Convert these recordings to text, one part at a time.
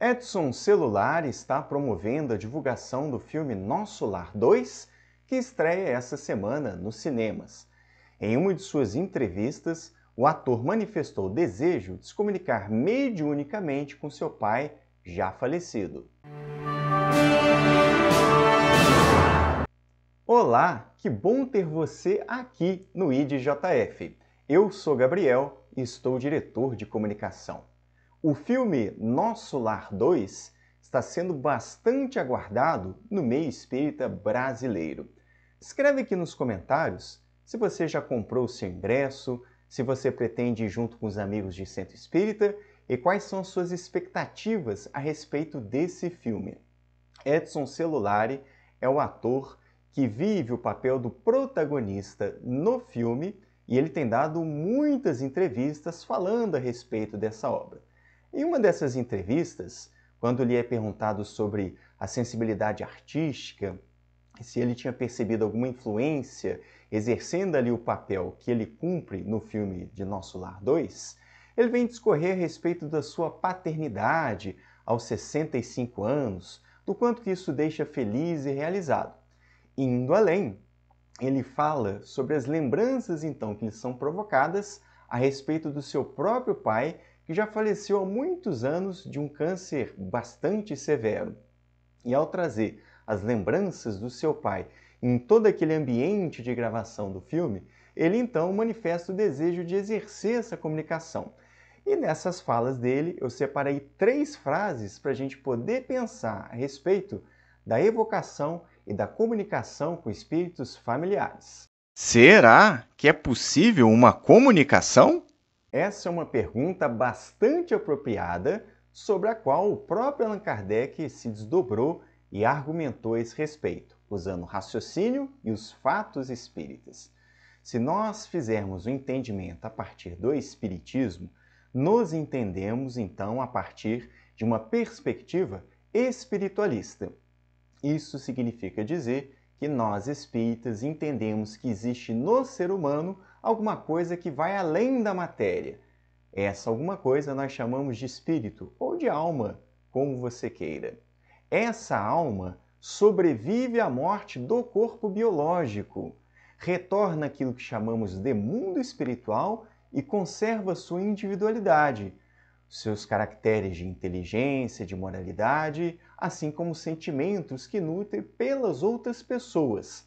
Edson Celular está promovendo a divulgação do filme Nosso Lar 2, que estreia essa semana nos cinemas. Em uma de suas entrevistas, o ator manifestou o desejo de se comunicar mediunicamente com seu pai, já falecido. Olá, que bom ter você aqui no IDJF. Eu sou Gabriel e estou diretor de comunicação. O filme Nosso Lar 2 está sendo bastante aguardado no meio espírita brasileiro. Escreve aqui nos comentários se você já comprou o seu ingresso, se você pretende ir junto com os amigos de Centro Espírita e quais são suas expectativas a respeito desse filme. Edson Celulari é o ator que vive o papel do protagonista no filme e ele tem dado muitas entrevistas falando a respeito dessa obra. Em uma dessas entrevistas, quando lhe é perguntado sobre a sensibilidade artística, se ele tinha percebido alguma influência exercendo ali o papel que ele cumpre no filme de Nosso Lar 2, ele vem discorrer a respeito da sua paternidade aos 65 anos, do quanto que isso deixa feliz e realizado. Indo além, ele fala sobre as lembranças então que lhe são provocadas a respeito do seu próprio pai que já faleceu há muitos anos de um câncer bastante severo. E ao trazer as lembranças do seu pai em todo aquele ambiente de gravação do filme, ele então manifesta o desejo de exercer essa comunicação. E nessas falas dele, eu separei três frases para a gente poder pensar a respeito da evocação e da comunicação com espíritos familiares. Será que é possível uma comunicação? Essa é uma pergunta bastante apropriada sobre a qual o próprio Allan Kardec se desdobrou e argumentou a esse respeito, usando o raciocínio e os fatos espíritas. Se nós fizermos o entendimento a partir do Espiritismo, nos entendemos então a partir de uma perspectiva espiritualista. Isso significa dizer que nós espíritas entendemos que existe no ser humano alguma coisa que vai além da matéria. Essa alguma coisa nós chamamos de espírito ou de alma, como você queira. Essa alma sobrevive à morte do corpo biológico, retorna aquilo que chamamos de mundo espiritual e conserva sua individualidade, seus caracteres de inteligência, de moralidade, assim como sentimentos que nutre pelas outras pessoas.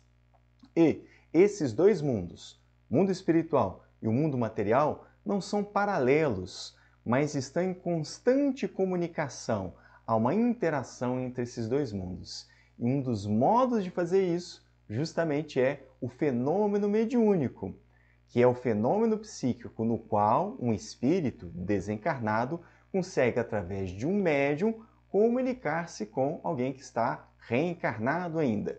E esses dois mundos, mundo espiritual e o mundo material não são paralelos, mas estão em constante comunicação. Há uma interação entre esses dois mundos. E um dos modos de fazer isso, justamente, é o fenômeno mediúnico, que é o fenômeno psíquico no qual um espírito desencarnado consegue, através de um médium, comunicar-se com alguém que está reencarnado ainda.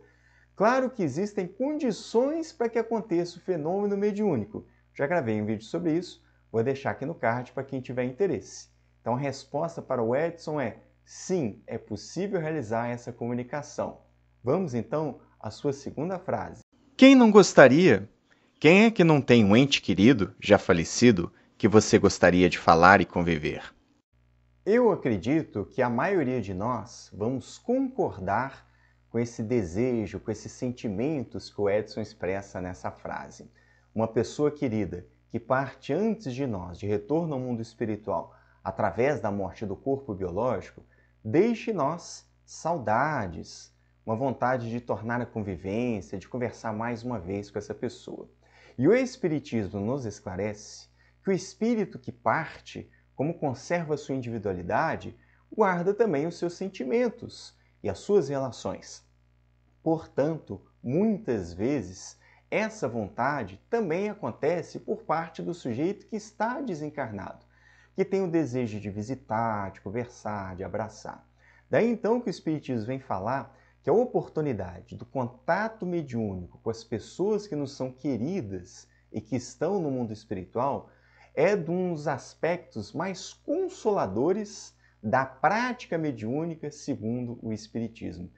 Claro que existem condições para que aconteça o fenômeno mediúnico. Já gravei um vídeo sobre isso, vou deixar aqui no card para quem tiver interesse. Então a resposta para o Edson é sim, é possível realizar essa comunicação. Vamos então à sua segunda frase. Quem não gostaria? Quem é que não tem um ente querido, já falecido, que você gostaria de falar e conviver? Eu acredito que a maioria de nós vamos concordar com esse desejo, com esses sentimentos que o Edson expressa nessa frase. Uma pessoa querida que parte antes de nós, de retorno ao mundo espiritual, através da morte do corpo biológico, deixe nós saudades, uma vontade de tornar a convivência, de conversar mais uma vez com essa pessoa. E o Espiritismo nos esclarece que o espírito que parte, como conserva sua individualidade, guarda também os seus sentimentos e as suas relações. Portanto, muitas vezes, essa vontade também acontece por parte do sujeito que está desencarnado, que tem o desejo de visitar, de conversar, de abraçar. Daí então que o Espiritismo vem falar que a oportunidade do contato mediúnico com as pessoas que nos são queridas e que estão no mundo espiritual é de um dos aspectos mais consoladores da prática mediúnica segundo o Espiritismo.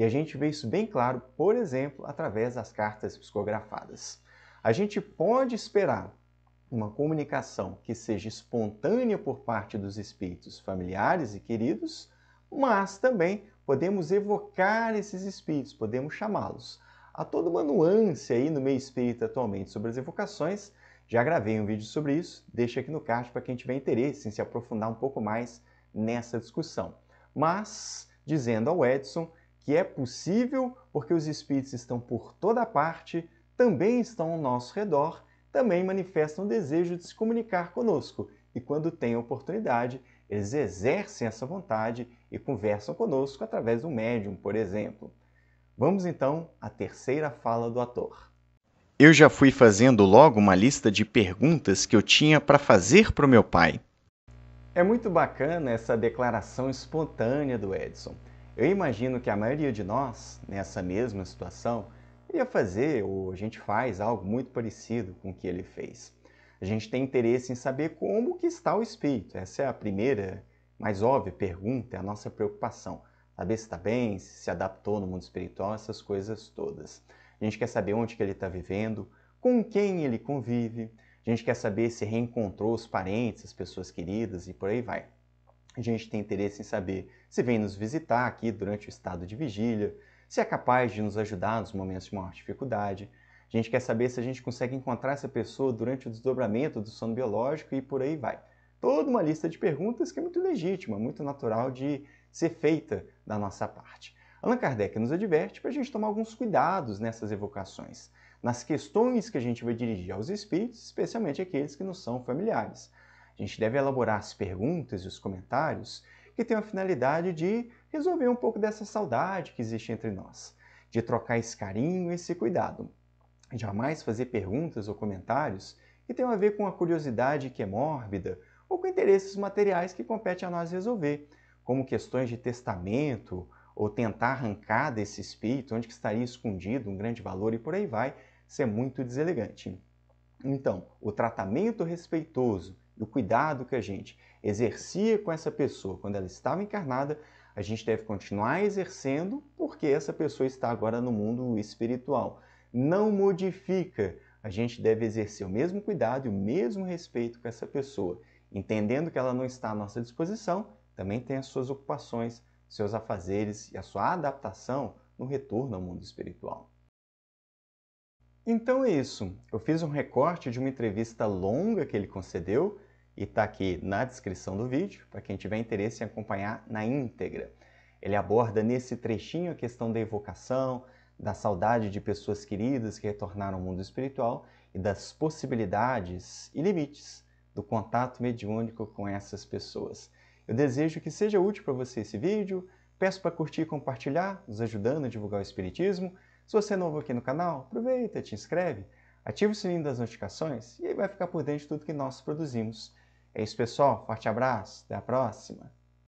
E a gente vê isso bem claro, por exemplo, através das cartas psicografadas. A gente pode esperar uma comunicação que seja espontânea por parte dos espíritos familiares e queridos, mas também podemos evocar esses espíritos, podemos chamá-los. Há toda uma nuance aí no meio espírita atualmente sobre as evocações, já gravei um vídeo sobre isso, deixa aqui no card para quem tiver interesse em se aprofundar um pouco mais nessa discussão. Mas, dizendo ao Edson, que é possível porque os espíritos estão por toda parte, também estão ao nosso redor, também manifestam o desejo de se comunicar conosco. E quando têm oportunidade, eles exercem essa vontade e conversam conosco através do médium, por exemplo. Vamos então à terceira fala do ator. Eu já fui fazendo logo uma lista de perguntas que eu tinha para fazer para o meu pai. É muito bacana essa declaração espontânea do Edson. Eu imagino que a maioria de nós, nessa mesma situação, iria fazer ou a gente faz algo muito parecido com o que ele fez. A gente tem interesse em saber como que está o espírito. Essa é a primeira, mais óbvia pergunta, é a nossa preocupação. Saber se está bem, se se adaptou no mundo espiritual, essas coisas todas. A gente quer saber onde que ele está vivendo, com quem ele convive. A gente quer saber se reencontrou os parentes, as pessoas queridas e por aí vai. A gente tem interesse em saber se vem nos visitar aqui durante o estado de vigília, se é capaz de nos ajudar nos momentos de maior dificuldade. A gente quer saber se a gente consegue encontrar essa pessoa durante o desdobramento do sono biológico e por aí vai. Toda uma lista de perguntas que é muito legítima, muito natural de ser feita da nossa parte. Allan Kardec nos adverte para a gente tomar alguns cuidados nessas evocações, nas questões que a gente vai dirigir aos espíritos, especialmente aqueles que nos são familiares. A gente deve elaborar as perguntas e os comentários que têm a finalidade de resolver um pouco dessa saudade que existe entre nós, de trocar esse carinho, e esse cuidado. Jamais fazer perguntas ou comentários que tenham a ver com a curiosidade que é mórbida ou com interesses materiais que compete a nós resolver, como questões de testamento ou tentar arrancar desse espírito onde estaria escondido um grande valor e por aí vai, isso é muito deselegante. Então, o tratamento respeitoso do cuidado que a gente exercia com essa pessoa quando ela estava encarnada, a gente deve continuar exercendo porque essa pessoa está agora no mundo espiritual. Não modifica. A gente deve exercer o mesmo cuidado e o mesmo respeito com essa pessoa, entendendo que ela não está à nossa disposição, também tem as suas ocupações, seus afazeres e a sua adaptação no retorno ao mundo espiritual. Então é isso. Eu fiz um recorte de uma entrevista longa que ele concedeu e está aqui na descrição do vídeo, para quem tiver interesse em acompanhar na íntegra. Ele aborda nesse trechinho a questão da evocação, da saudade de pessoas queridas que retornaram ao mundo espiritual e das possibilidades e limites do contato mediúnico com essas pessoas. Eu desejo que seja útil para você esse vídeo. Peço para curtir e compartilhar, nos ajudando a divulgar o Espiritismo. Se você é novo aqui no canal, aproveita, te inscreve, ativa o sininho das notificações e aí vai ficar por dentro de tudo que nós produzimos. É isso, pessoal. Forte abraço. Até a próxima.